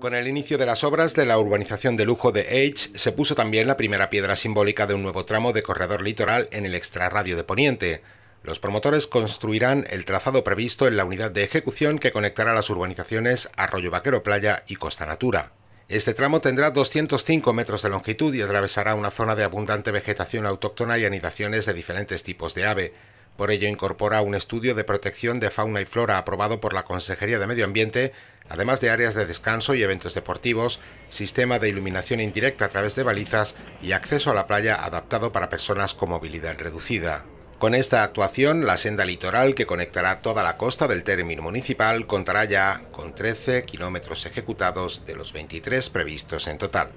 Con el inicio de las obras de la urbanización de lujo de Age se puso también la primera piedra simbólica de un nuevo tramo de corredor litoral en el extrarradio de Poniente. Los promotores construirán el trazado previsto en la unidad de ejecución que conectará las urbanizaciones Arroyo Vaquero Playa y Costa Natura. Este tramo tendrá 205 metros de longitud y atravesará una zona de abundante vegetación autóctona y anidaciones de diferentes tipos de ave. Por ello incorpora un estudio de protección de fauna y flora aprobado por la Consejería de Medio Ambiente, además de áreas de descanso y eventos deportivos, sistema de iluminación indirecta a través de balizas y acceso a la playa adaptado para personas con movilidad reducida. Con esta actuación, la senda litoral que conectará toda la costa del término municipal contará ya con 13 kilómetros ejecutados de los 23 previstos en total.